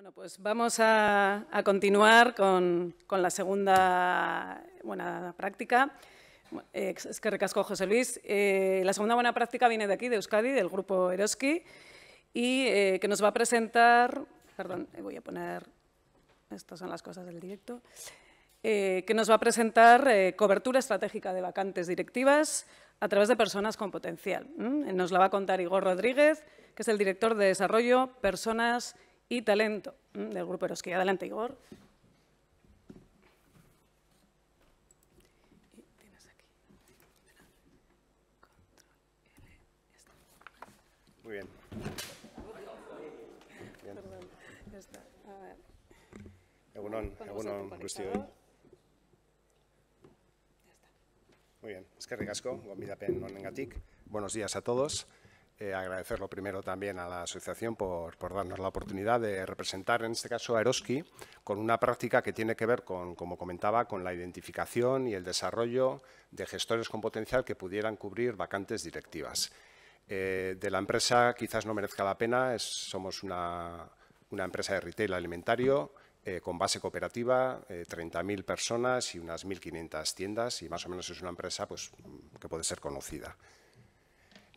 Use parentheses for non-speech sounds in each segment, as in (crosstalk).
Bueno, pues vamos a, continuar con, la segunda buena práctica. Eh, es que recasco José Luis. Eh, la segunda buena práctica viene de aquí, de Euskadi, del grupo Eroski, y eh, que nos va a presentar, perdón, voy a poner, estas son las cosas del directo, que nos va a presentar cobertura estratégica de vacantes directivas a través de personas con potencial. Nos la va a contar Igor Rodríguez, que es el director de Desarrollo, Personas y talento del grupo Eroski. Adelante, Igor. Muy bien. bien. Perdón, ya está. A ver. Egunon, egunon guztioi. Muy bien, eskerrik asko, gonbidapen honengatik. Buenos días a todos. Eh, agradecerlo primero también a la asociación por, darnos la oportunidad de representar, en este caso, a Eroski, con una práctica que tiene que ver, con, como comentaba, con la identificación y el desarrollo de gestores con potencial que pudieran cubrir vacantes directivas. Eh, de la empresa quizás no merezca la pena, somos una, empresa de retail alimentario eh, con base cooperativa, 30.000 personas y unas 1.500 tiendas y más o menos es una empresa pues, que puede ser conocida.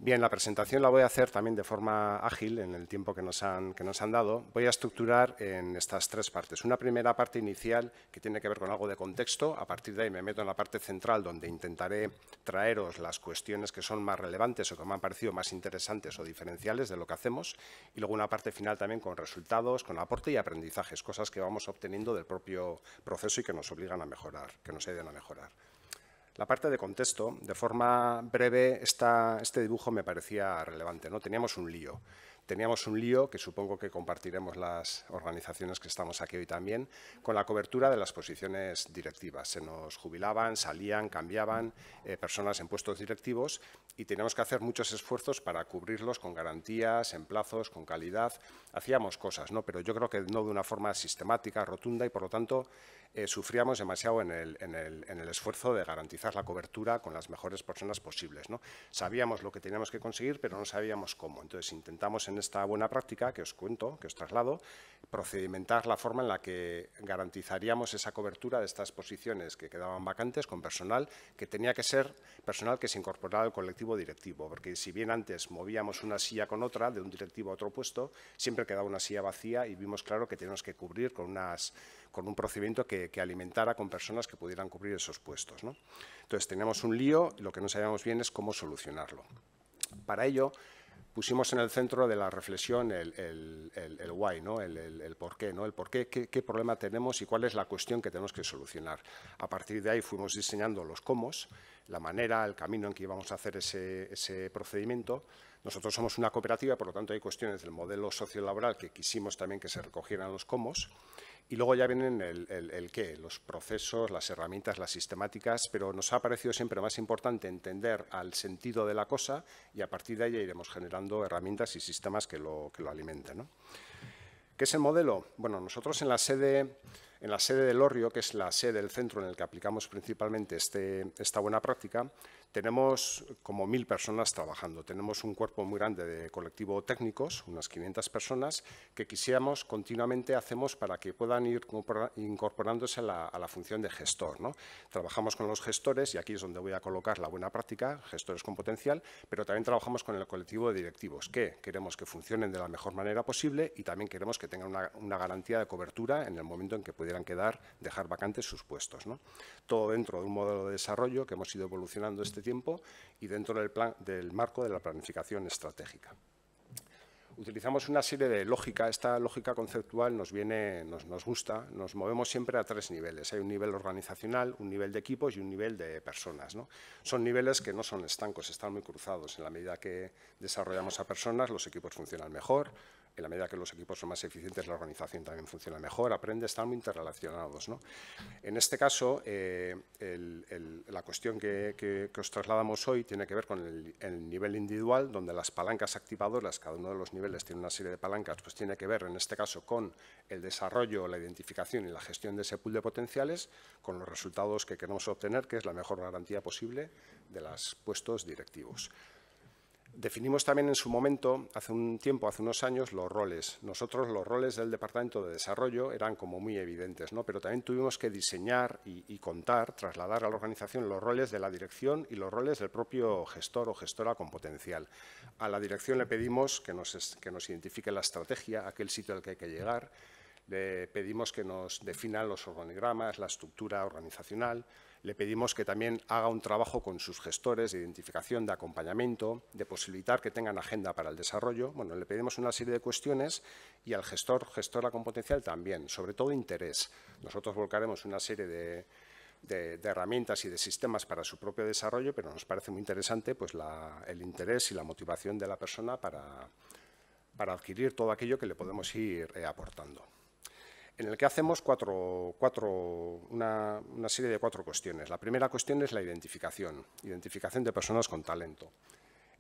Bien, la presentación la voy a hacer también de forma ágil en el tiempo que nos han, dado. Voy a estructurar en estas tres partes. Una primera parte inicial que tiene que ver con algo de contexto. A partir de ahí me meto en la parte central donde intentaré traeros las cuestiones que son más relevantes o que me han parecido más interesantes o diferenciales de lo que hacemos. Y luego una parte final también con resultados, con aporte y aprendizajes, cosas que vamos obteniendo del propio proceso y que nos obligan a mejorar, que nos ayudan a mejorar. La parte de contexto, de forma breve, este dibujo me parecía relevante. ¿no? Teníamos un lío. Teníamos un lío, que supongo que compartiremos las organizaciones que estamos aquí hoy también, con la cobertura de las posiciones directivas. Se nos jubilaban, salían, cambiaban eh, personas en puestos directivos y teníamos que hacer muchos esfuerzos para cubrirlos con garantías, en plazos, con calidad. Hacíamos cosas, ¿no? pero yo creo que no de una forma sistemática, rotunda y por lo tanto eh, sufríamos demasiado en el, esfuerzo de garantizar la cobertura con las mejores personas posibles. ¿no? Sabíamos lo que teníamos que conseguir, pero no sabíamos cómo. Entonces, intentamos en esta buena práctica, que os cuento, que os traslado, procedimentar la forma en la que garantizaríamos esa cobertura de estas posiciones que quedaban vacantes con personal que tenía que ser personal que se incorporara al colectivo directivo, porque si bien antes movíamos una silla con otra de un directivo a otro puesto, siempre quedaba una silla vacía y vimos claro que teníamos que cubrir con unas con un procedimiento que, alimentara con personas que pudieran cubrir esos puestos. Entonces, teníamos un lío y lo que no sabíamos bien es cómo solucionarlo. Para ello, pusimos en el centro de la reflexión el, why, ¿no? el, por qué, ¿no? el por qué, qué, problema tenemos y cuál es la cuestión que tenemos que solucionar. A partir de ahí fuimos diseñando los cómo, la manera, el camino en que íbamos a hacer ese, ese procedimiento. Nosotros somos una cooperativa, por lo tanto hay cuestiones del modelo sociolaboral que quisimos también que se recogieran los cómo y luego ya vienen el, qué, los procesos, las herramientas, las sistemáticas, pero nos ha parecido siempre más importante entender al sentido de la cosa y a partir de ahí iremos generando herramientas y sistemas que lo, que alimenten. ¿Qué es el modelo? Bueno, nosotros en la sede en la sede del Orrio, que es la sede del centro en el que aplicamos principalmente este, esta buena práctica, tenemos como mil personas trabajando. Tenemos un cuerpo muy grande de colectivo técnicos, unas 500 personas, que quisiéramos continuamente hacemos para que puedan ir incorporándose a la, función de gestor. Trabajamos con los gestores, y aquí es donde voy a colocar la buena práctica, gestores con potencial, pero también trabajamos con el colectivo de directivos, que queremos que funcionen de la mejor manera posible y también queremos que tengan una, garantía de cobertura en el momento en que pueden que quedar, dejar vacantes sus puestos. Todo dentro de un modelo de desarrollo que hemos ido evolucionando este tiempo y dentro del, plan, del marco de la planificación estratégica utilizamos una serie de lógica. Esta lógica conceptual nos viene, nos, gusta. Nos movemos siempre a tres niveles. Hay un nivel organizacional, un nivel de equipos y un nivel de personas. Son niveles que no son estancos, están muy cruzados. En la medida que desarrollamos a personas, los equipos funcionan mejor, en la medida que los equipos son más eficientes, la organización también funciona mejor, aprende, están muy interrelacionados. En este caso, eh, la cuestión que, os trasladamos hoy tiene que ver con el, el, nivel individual, donde las palancas activadoras, cada uno de los niveles tiene una serie de palancas, pues tiene que ver en este caso con el desarrollo, la identificación y la gestión de ese pool de potenciales, con los resultados que queremos obtener, que es la mejor garantía posible de los puestos directivos. Definimos también en su momento, hace un tiempo, hace unos años, los roles. Nosotros los roles del Departamento de Desarrollo eran como muy evidentes, ¿no? pero también tuvimos que diseñar y, contar, trasladar a la organización los roles de la dirección y los roles del propio gestor o gestora con potencial. A la dirección le pedimos que nos, que nos identifique la estrategia, aquel sitio al que hay que llegar, le pedimos que nos definan los organigramas, la estructura organizacional, le pedimos que también haga un trabajo con sus gestores de identificación, de acompañamiento, de posibilitar que tengan agenda para el desarrollo. Bueno, le pedimos una serie de cuestiones y al gestor, gestora con potencial también, sobre todo interés. Nosotros volcaremos una serie de, herramientas y de sistemas para su propio desarrollo, pero nos parece muy interesante pues, el interés y la motivación de la persona para, adquirir todo aquello que le podemos ir eh, aportando en el que hacemos una serie de cuatro cuestiones. La primera cuestión es la identificación, identificación de personas con talento.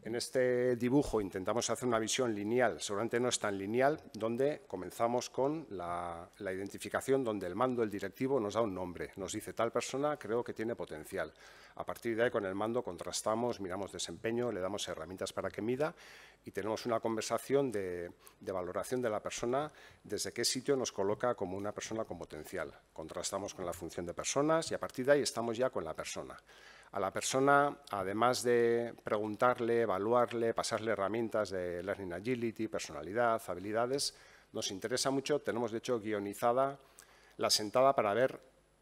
En este dibujo intentamos hacer una visión lineal, seguramente no es tan lineal, donde comenzamos con la, identificación, donde el mando, el directivo, nos da un nombre. Nos dice, tal persona creo que tiene potencial. A partir de ahí, con el mando, contrastamos, miramos desempeño, le damos herramientas para que mida y tenemos una conversación de valoración de la persona, desde qué sitio nos coloca como una persona con potencial. Contrastamos con la función de personas y a partir de ahí estamos ya con la persona. A la persona, además de preguntarle, evaluarle, pasarle herramientas de Learning Agility, personalidad, habilidades, nos interesa mucho, tenemos de hecho guionizada la sentada para ver,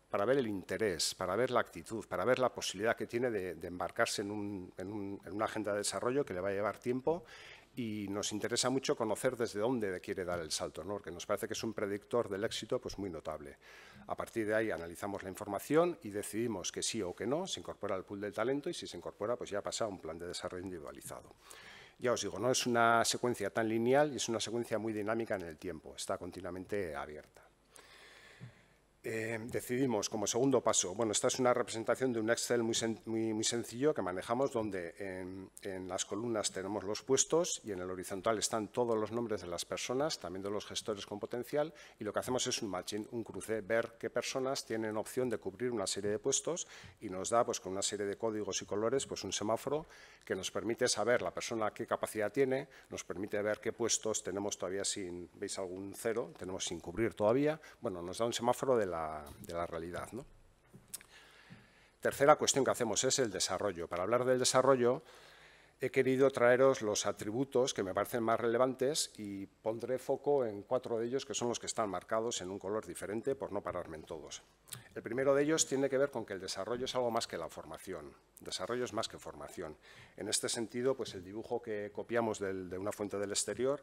para ver el interés, para ver la actitud, para ver la posibilidad que tiene de, embarcarse en, un, en una agenda de desarrollo que le va a llevar tiempo y nos interesa mucho conocer desde dónde quiere dar el salto, ¿no? porque nos parece que es un predictor del éxito pues, muy notable. A partir de ahí analizamos la información y decidimos que sí o que no se incorpora al pool del talento y si se incorpora pues ya pasa a un plan de desarrollo individualizado. Ya os digo, no es una secuencia tan lineal y es una secuencia muy dinámica en el tiempo, está continuamente abierta. Eh, decidimos como segundo paso, bueno, esta es una representación de un Excel muy, muy, muy sencillo que manejamos donde en, las columnas tenemos los puestos y en el horizontal están todos los nombres de las personas, también de los gestores con potencial y lo que hacemos es un matching, un cruce, ver qué personas tienen opción de cubrir una serie de puestos y nos da pues con una serie de códigos y colores pues un semáforo que nos permite saber la persona qué capacidad tiene, nos permite ver qué puestos tenemos todavía sin, veis algún cero, tenemos sin cubrir todavía, bueno, nos da un semáforo de la, realidad. Tercera cuestión que hacemos es el desarrollo. Para hablar del desarrollo he querido traeros los atributos que me parecen más relevantes y pondré foco en cuatro de ellos que son los que están marcados en un color diferente por no pararme en todos. El primero de ellos tiene que ver con que el desarrollo es algo más que la formación. Desarrollo es más que formación. En este sentido, pues el dibujo que copiamos de una fuente del exterior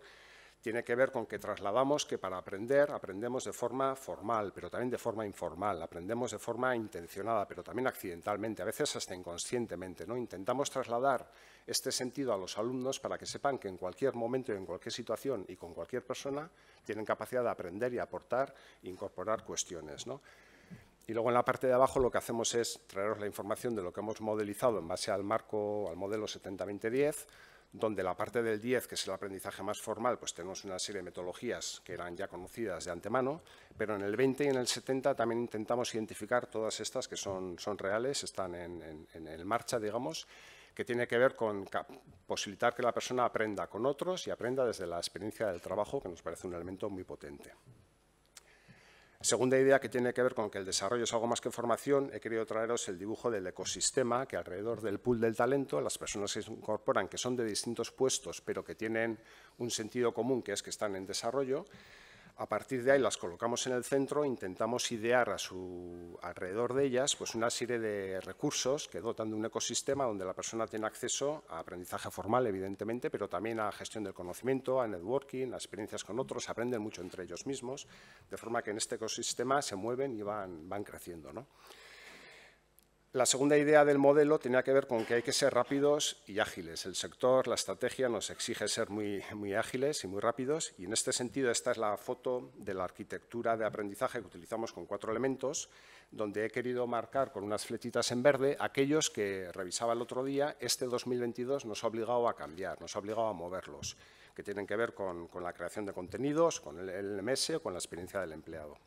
tiene que ver con que trasladamos que para aprender aprendemos de forma formal, pero también de forma informal, aprendemos de forma intencionada, pero también accidentalmente, a veces hasta inconscientemente. ¿no? Intentamos trasladar este sentido a los alumnos para que sepan que en cualquier momento y en cualquier situación y con cualquier persona tienen capacidad de aprender y aportar e incorporar cuestiones. Y luego en la parte de abajo lo que hacemos es traeros la información de lo que hemos modelizado en base al marco, al modelo 70 20 donde la parte del 10, que es el aprendizaje más formal, pues tenemos una serie de metodologías que eran ya conocidas de antemano, pero en el 20 y en el 70 también intentamos identificar todas estas que son, reales, están en, marcha, digamos, que tiene que ver con posibilitar que la persona aprenda con otros y aprenda desde la experiencia del trabajo, que nos parece un elemento muy potente. Segunda idea que tiene que ver con que el desarrollo es algo más que formación, he querido traeros el dibujo del ecosistema que alrededor del pool del talento, las personas que se incorporan, que son de distintos puestos, pero que tienen un sentido común, que es que están en desarrollo, a partir de ahí las colocamos en el centro, intentamos idear a su, alrededor de ellas pues una serie de recursos que dotan de un ecosistema donde la persona tiene acceso a aprendizaje formal, evidentemente, pero también a gestión del conocimiento, a networking, a experiencias con otros, aprenden mucho entre ellos mismos, de forma que en este ecosistema se mueven y van, van creciendo. ¿no? La segunda idea del modelo tenía que ver con que hay que ser rápidos y ágiles. El sector, la estrategia nos exige ser muy, ágiles y muy rápidos y en este sentido esta es la foto de la arquitectura de aprendizaje que utilizamos con cuatro elementos donde he querido marcar con unas flechitas en verde aquellos que revisaba el otro día, este 2022 nos ha obligado a cambiar, nos ha obligado a moverlos, que tienen que ver con, la creación de contenidos, con el MS o con la experiencia del empleado.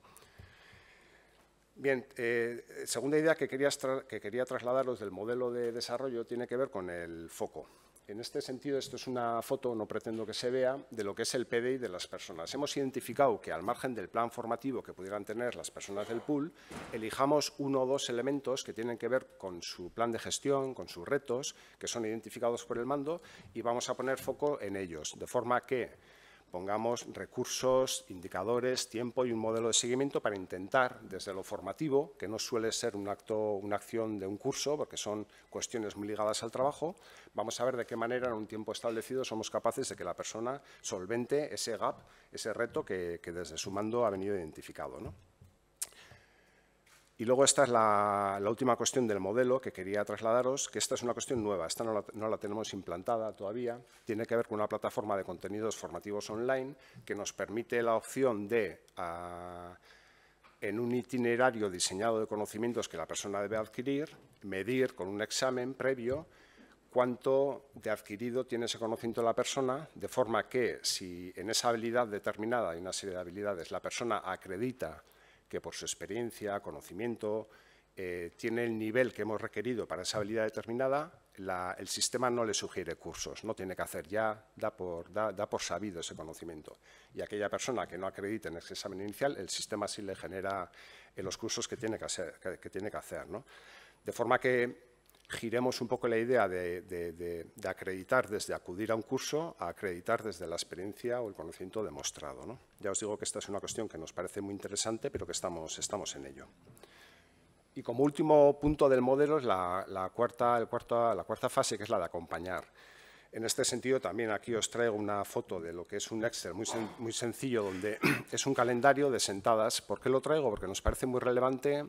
Bien, eh, segunda idea que, quería, que quería trasladaros del modelo de desarrollo tiene que ver con el foco. En este sentido, esto es una foto, no pretendo que se vea, de lo que es el PDI de las personas. Hemos identificado que al margen del plan formativo que pudieran tener las personas del pool, elijamos uno o dos elementos que tienen que ver con su plan de gestión, con sus retos, que son identificados por el mando, y vamos a poner foco en ellos, de forma que pongamos recursos, indicadores, tiempo y un modelo de seguimiento para intentar, desde lo formativo, que no suele ser un acto, una acción de un curso, porque son cuestiones muy ligadas al trabajo, vamos a ver de qué manera en un tiempo establecido somos capaces de que la persona solvente ese gap, ese reto que, desde su mando ha venido identificado. ¿no? Y luego esta es la, última cuestión del modelo que quería trasladaros, que esta es una cuestión nueva, esta no la, tenemos implantada todavía, tiene que ver con una plataforma de contenidos formativos online que nos permite la opción de, ah, en un itinerario diseñado de conocimientos que la persona debe adquirir, medir con un examen previo cuánto de adquirido tiene ese conocimiento la persona, de forma que si en esa habilidad determinada, hay una serie de habilidades, la persona acredita que por su experiencia, conocimiento, eh, tiene el nivel que hemos requerido para esa habilidad determinada, el sistema no le sugiere cursos, no tiene que hacer ya, da por, da, por sabido ese conocimiento. Y aquella persona que no acredite en ese examen inicial, el sistema sí le genera eh, los cursos que tiene que hacer. tiene que hacer De forma que giremos un poco la idea de, acreditar desde acudir a un curso a acreditar desde la experiencia o el conocimiento demostrado. ¿no? Ya os digo que esta es una cuestión que nos parece muy interesante, pero que estamos, estamos en ello. Y como último punto del modelo es la, cuarta, el la cuarta fase, que es la de acompañar. En este sentido, también aquí os traigo una foto de lo que es un Excel muy, muy sencillo, donde (clears throat) es un calendario de sentadas. ¿Por qué lo traigo? Porque nos parece muy relevante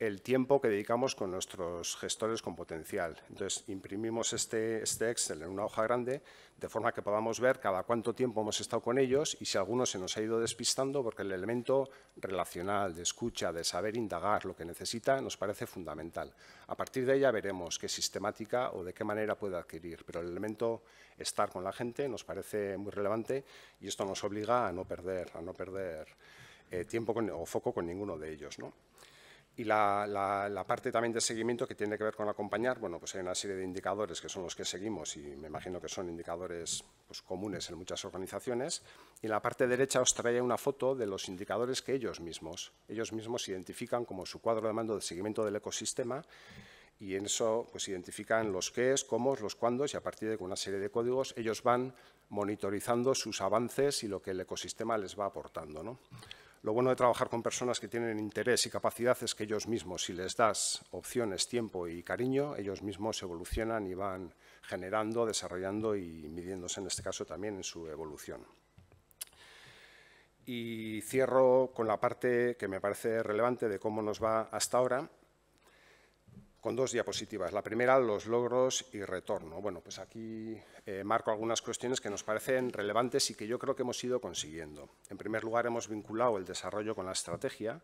el tiempo que dedicamos con nuestros gestores con potencial. Entonces, imprimimos este, este, Excel en una hoja grande, de forma que podamos ver cada cuánto tiempo hemos estado con ellos y si alguno se nos ha ido despistando, porque el elemento relacional, de escucha, de saber indagar lo que necesita, nos parece fundamental. A partir de ella veremos qué sistemática o de qué manera puede adquirir, pero el elemento estar con la gente nos parece muy relevante y esto nos obliga a no perder, a no perder eh, tiempo o foco con ninguno de ellos. ¿no? Y la, parte también de seguimiento que tiene que ver con acompañar, bueno, pues hay una serie de indicadores que son los que seguimos y me imagino que son indicadores pues, comunes en muchas organizaciones. Y en la parte derecha os trae una foto de los indicadores que ellos mismos, ellos mismos identifican como su cuadro de mando de seguimiento del ecosistema y en eso pues identifican los qué es, cómo, los cuándos y a partir de una serie de códigos ellos van monitorizando sus avances y lo que el ecosistema les va aportando. ¿no? Lo bueno de trabajar con personas que tienen interés y capacidad es que ellos mismos, si les das opciones, tiempo y cariño, ellos mismos evolucionan y van generando, desarrollando y midiéndose en este caso también en su evolución. Y cierro con la parte que me parece relevante de cómo nos va hasta ahora con dos diapositivas. La primera, los logros y retorno. Bueno, pues aquí eh, marco algunas cuestiones que nos parecen relevantes y que yo creo que hemos ido consiguiendo. En primer lugar, hemos vinculado el desarrollo con la estrategia.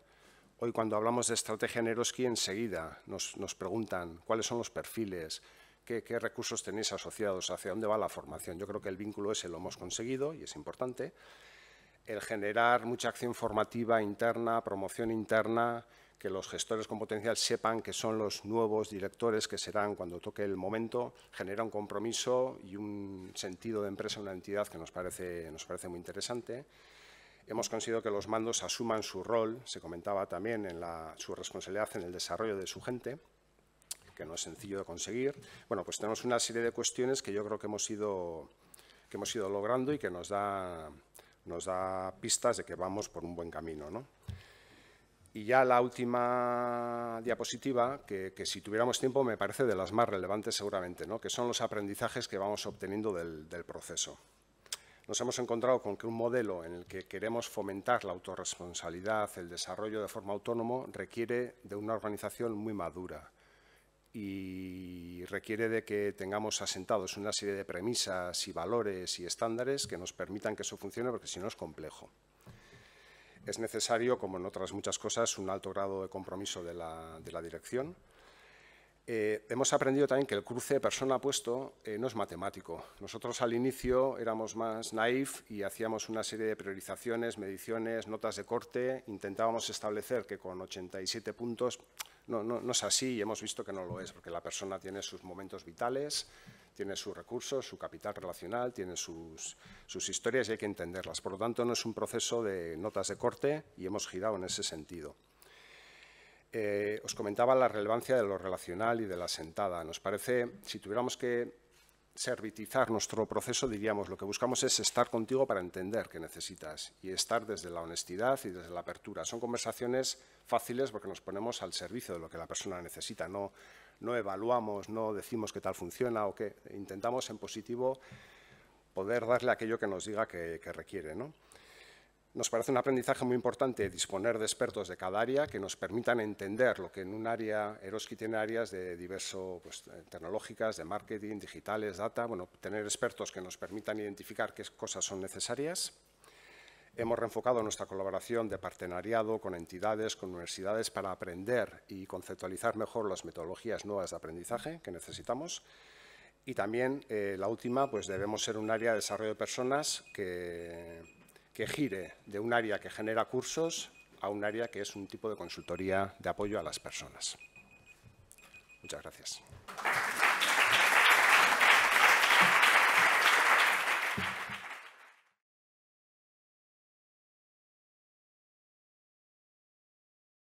Hoy, cuando hablamos de estrategia en Eroski, enseguida nos, preguntan cuáles son los perfiles, qué, qué recursos tenéis asociados, hacia dónde va la formación. Yo creo que el vínculo ese lo hemos conseguido y es importante. El generar mucha acción formativa interna, promoción interna, que los gestores con potencial sepan que son los nuevos directores que serán cuando toque el momento, genera un compromiso y un sentido de empresa, una entidad que nos parece, nos parece muy interesante. Hemos conseguido que los mandos asuman su rol, se comentaba también en su responsabilidad en el desarrollo de su gente, que no es sencillo de conseguir. Bueno, pues tenemos una serie de cuestiones que yo creo que hemos ido, que hemos ido logrando y que nos da, nos da pistas de que vamos por un buen camino. ¿no? Y ya la última diapositiva, que, si tuviéramos tiempo me parece de las más relevantes seguramente, ¿no? que son los aprendizajes que vamos obteniendo del, del, proceso. Nos hemos encontrado con que un modelo en el que queremos fomentar la autorresponsabilidad, el desarrollo de forma autónoma, requiere de una organización muy madura y requiere de que tengamos asentados una serie de premisas y valores y estándares que nos permitan que eso funcione, porque si no es complejo. Es necesario, como en otras muchas cosas, un alto grado de compromiso de la, dirección. Eh, hemos aprendido también que el cruce persona-puesto eh, no es matemático. Nosotros al inicio éramos más naif y hacíamos una serie de priorizaciones, mediciones, notas de corte. Intentábamos establecer que con 87 puntos no, no, no es así y hemos visto que no lo es, porque la persona tiene sus momentos vitales, tiene sus recursos, su capital relacional, tiene sus, historias y hay que entenderlas. Por lo tanto, no es un proceso de notas de corte y hemos girado en ese sentido. Eh, os comentaba la relevancia de lo relacional y de la sentada. Nos parece, si tuviéramos que servitizar nuestro proceso, diríamos, lo que buscamos es estar contigo para entender qué necesitas y estar desde la honestidad y desde la apertura. Son conversaciones fáciles porque nos ponemos al servicio de lo que la persona necesita, no, no evaluamos, no decimos qué tal funciona o qué. Intentamos en positivo poder darle aquello que nos diga que, requiere. Nos parece un aprendizaje muy importante disponer de expertos de cada área que nos permitan entender lo que en un área, Eroski tiene áreas de diverso, pues, tecnológicas, de marketing, digitales, data, bueno, tener expertos que nos permitan identificar qué cosas son necesarias Hemos reenfocado nuestra colaboración de partenariado con entidades, con universidades, para aprender y conceptualizar mejor las metodologías nuevas de aprendizaje que necesitamos. Y también, eh, la última, pues debemos ser un área de desarrollo de personas que, que gire de un área que genera cursos a un área que es un tipo de consultoría de apoyo a las personas. Muchas gracias.